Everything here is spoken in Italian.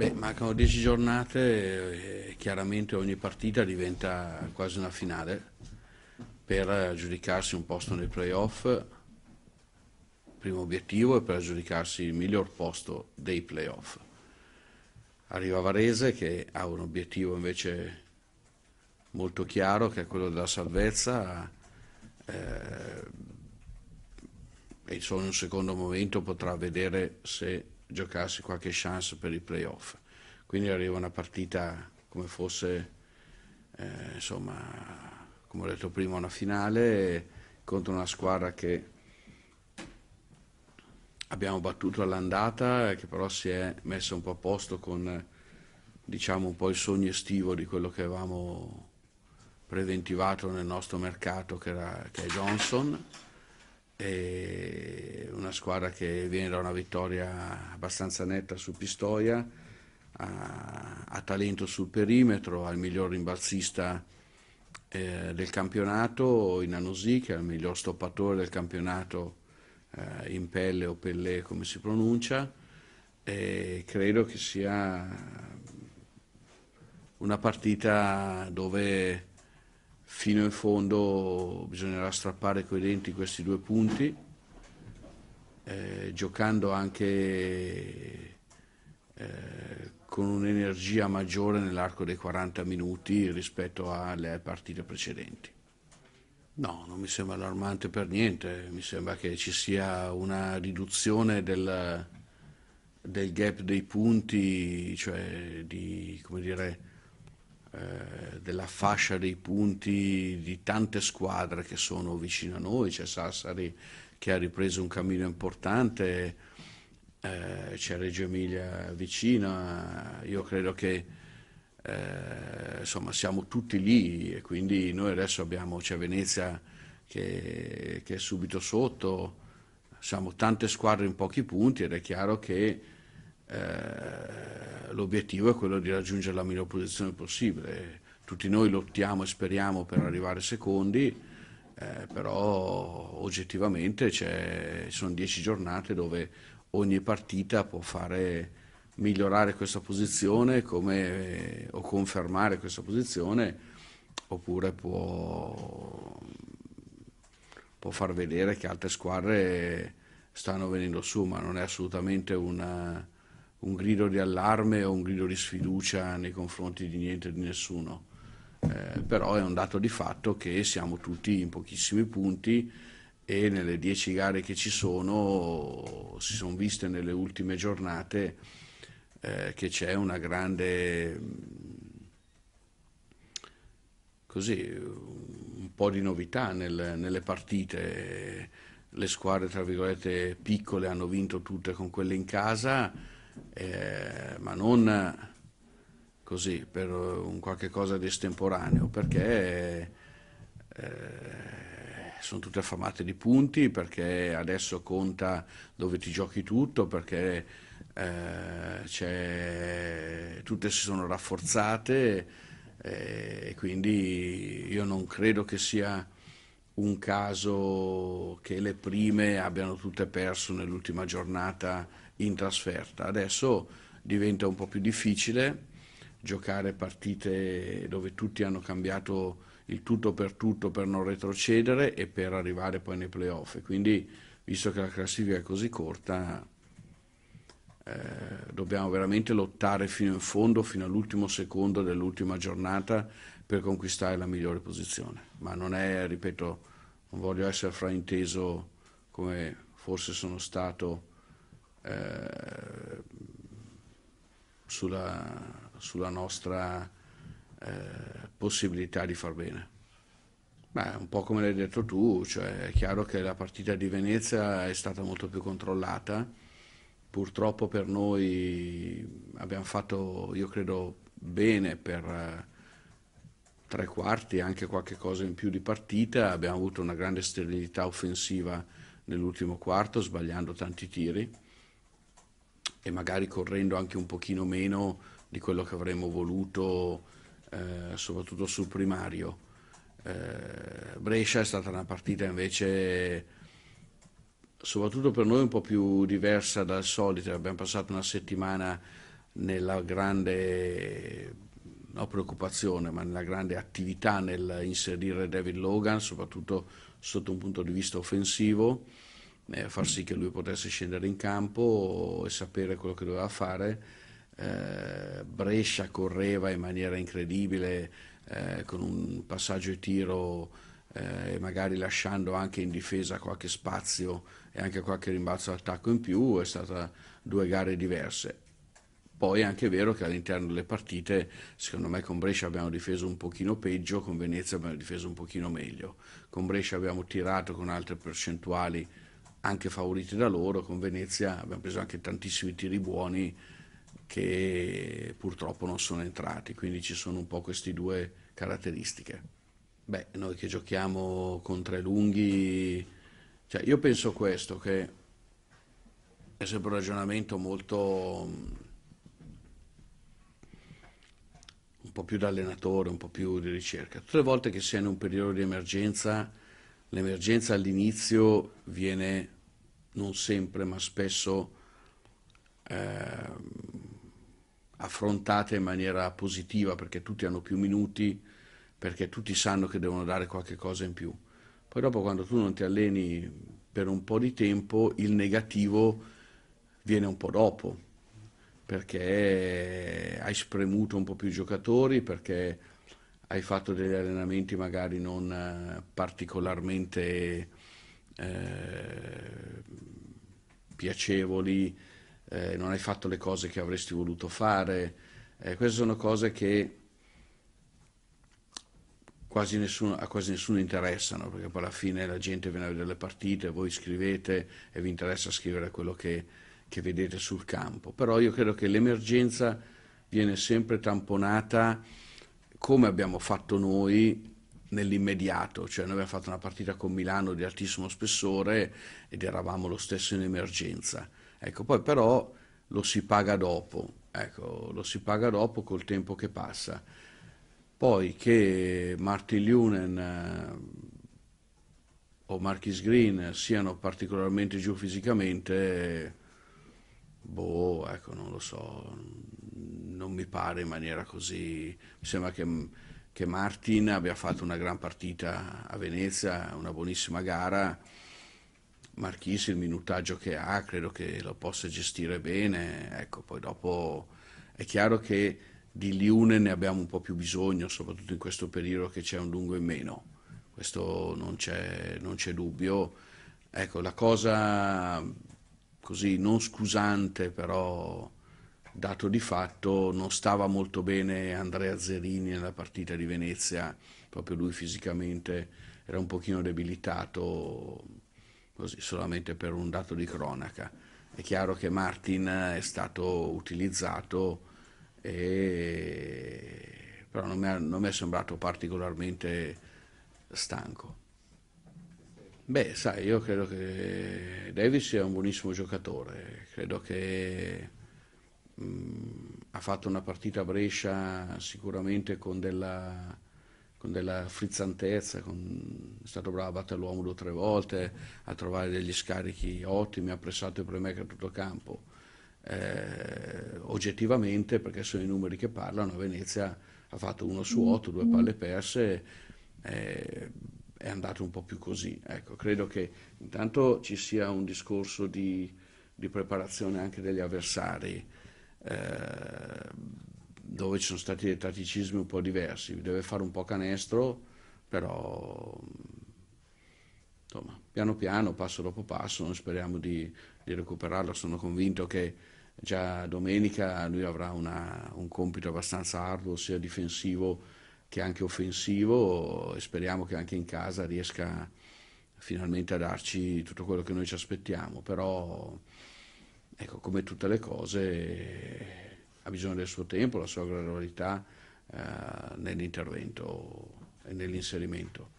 Beh, mancano dieci giornate e chiaramente ogni partita diventa quasi una finale per giudicarsi un posto nei playoff, primo obiettivo, è per giudicarsi il miglior posto dei playoff. Arriva Varese che ha un obiettivo invece molto chiaro che è quello della salvezza eh, e solo in un secondo momento potrà vedere se giocarsi qualche chance per i playoff. Quindi arriva una partita come fosse, eh, insomma, come ho detto prima, una finale contro una squadra che abbiamo battuto all'andata e che però si è messa un po' a posto con diciamo un po' il sogno estivo di quello che avevamo preventivato nel nostro mercato che, era, che è Johnson e una squadra che viene da una vittoria abbastanza netta su Pistoia, ha, ha talento sul perimetro, ha il miglior rimbalzista eh, del campionato in Anosi, che è il miglior stoppatore del campionato eh, in pelle o pelle come si pronuncia, e credo che sia una partita dove fino in fondo bisognerà strappare coi denti questi due punti eh, giocando anche eh, con un'energia maggiore nell'arco dei 40 minuti rispetto alle partite precedenti. No, non mi sembra allarmante per niente, mi sembra che ci sia una riduzione del, del gap dei punti, cioè di, dire, eh, della fascia dei punti di tante squadre che sono vicine a noi, c'è cioè Sassari che ha ripreso un cammino importante, eh, c'è Reggio Emilia vicina, io credo che eh, insomma siamo tutti lì e quindi noi adesso abbiamo, c'è Venezia che, che è subito sotto, siamo tante squadre in pochi punti ed è chiaro che eh, l'obiettivo è quello di raggiungere la migliore posizione possibile. Tutti noi lottiamo e speriamo per arrivare secondi, eh, però oggettivamente ci sono dieci giornate dove ogni partita può fare migliorare questa posizione come, eh, o confermare questa posizione oppure può, può far vedere che altre squadre stanno venendo su, ma non è assolutamente una, un grido di allarme o un grido di sfiducia nei confronti di niente e di nessuno eh, però è un dato di fatto che siamo tutti in pochissimi punti e nelle dieci gare che ci sono si sono viste nelle ultime giornate eh, che c'è una grande mm, così un po' di novità nel, nelle partite le squadre tra virgolette piccole hanno vinto tutte con quelle in casa eh, ma non così, per eh, un qualche cosa di estemporaneo, perché eh, sono tutte affamate di punti, perché adesso conta dove ti giochi tutto, perché eh, tutte si sono rafforzate eh, e quindi io non credo che sia un caso che le prime abbiano tutte perso nell'ultima giornata in trasferta. Adesso diventa un po' più difficile giocare partite dove tutti hanno cambiato il tutto per tutto per non retrocedere e per arrivare poi nei playoff. quindi, visto che la classifica è così corta, eh, dobbiamo veramente lottare fino in fondo, fino all'ultimo secondo dell'ultima giornata per conquistare la migliore posizione. Ma non è, ripeto, non voglio essere frainteso come forse sono stato eh, sulla sulla nostra eh, possibilità di far bene. Beh, un po' come l'hai detto tu, cioè è chiaro che la partita di Venezia è stata molto più controllata, purtroppo per noi abbiamo fatto, io credo, bene per eh, tre quarti, anche qualche cosa in più di partita, abbiamo avuto una grande sterilità offensiva nell'ultimo quarto, sbagliando tanti tiri e magari correndo anche un pochino meno di quello che avremmo voluto, eh, soprattutto sul primario. Eh, Brescia è stata una partita invece, soprattutto per noi, un po' più diversa dal solito. Abbiamo passato una settimana nella grande no, preoccupazione, ma nella grande attività nel inserire David Logan, soprattutto sotto un punto di vista offensivo, eh, far sì che lui potesse scendere in campo e sapere quello che doveva fare eh, Brescia correva in maniera incredibile eh, con un passaggio e tiro eh, magari lasciando anche in difesa qualche spazio e anche qualche rimbalzo d'attacco in più, è stata due gare diverse. Poi è anche vero che all'interno delle partite, secondo me con Brescia abbiamo difeso un pochino peggio, con Venezia abbiamo difeso un pochino meglio. Con Brescia abbiamo tirato con altre percentuali anche favorite da loro, con Venezia abbiamo preso anche tantissimi tiri buoni, che purtroppo non sono entrati, quindi ci sono un po' queste due caratteristiche. Beh, noi che giochiamo con tre lunghi, cioè io penso questo, che è sempre un ragionamento molto un po' più da allenatore, un po' più di ricerca. Tutte le volte che si è in un periodo di emergenza, l'emergenza all'inizio viene non sempre, ma spesso... Eh, affrontate in maniera positiva perché tutti hanno più minuti, perché tutti sanno che devono dare qualche cosa in più. Poi dopo quando tu non ti alleni per un po' di tempo, il negativo viene un po' dopo, perché hai spremuto un po' più i giocatori, perché hai fatto degli allenamenti magari non eh, particolarmente eh, piacevoli, eh, non hai fatto le cose che avresti voluto fare. Eh, queste sono cose che quasi nessuno, a quasi nessuno interessano, perché poi alla fine la gente viene a vedere le partite, voi scrivete e vi interessa scrivere quello che, che vedete sul campo. Però io credo che l'emergenza viene sempre tamponata come abbiamo fatto noi nell'immediato, cioè noi abbiamo fatto una partita con Milano di altissimo spessore ed eravamo lo stesso in emergenza. Ecco, poi però lo si paga dopo, ecco, lo si paga dopo col tempo che passa. Poi che Martin Lunen eh, o Marquis Green siano particolarmente giù fisicamente, boh, ecco, non lo so, non mi pare in maniera così. Mi sembra che, che Martin abbia fatto una gran partita a Venezia, una buonissima gara Marchisi il minutaggio che ha, credo che lo possa gestire bene, ecco, poi dopo è chiaro che di Liune ne abbiamo un po' più bisogno, soprattutto in questo periodo che c'è un lungo in meno, questo non c'è, non c'è dubbio. Ecco, la cosa così non scusante però dato di fatto non stava molto bene Andrea Zerini nella partita di Venezia, proprio lui fisicamente era un pochino debilitato, così solamente per un dato di cronaca. È chiaro che Martin è stato utilizzato, e... però non mi, è, sembrato particolarmente stanco. Beh, sai, io credo che Davis sia un buonissimo giocatore, credo che mh, mm, ha fatto una partita a Brescia sicuramente con della con della frizzantezza, con... è stato bravo a battere l'uomo due o tre volte, a trovare degli scarichi ottimi, ha pressato il playmaker a tutto campo. Eh, oggettivamente, perché sono i numeri che parlano, a Venezia ha fatto uno su otto, due palle perse, eh, è andato un po' più così. Ecco, credo che intanto ci sia un discorso di, di preparazione anche degli avversari. Eh, dove ci sono stati dei tatticismi un po' diversi, deve fare un po' canestro, però insomma, piano piano, passo dopo passo, noi speriamo di, di recuperarlo, sono convinto che già domenica lui avrà una, un compito abbastanza arduo, sia difensivo che anche offensivo e speriamo che anche in casa riesca finalmente a darci tutto quello che noi ci aspettiamo, però ecco, come tutte le cose ha bisogno del suo tempo, la sua gradualità eh, nell'intervento e nell'inserimento.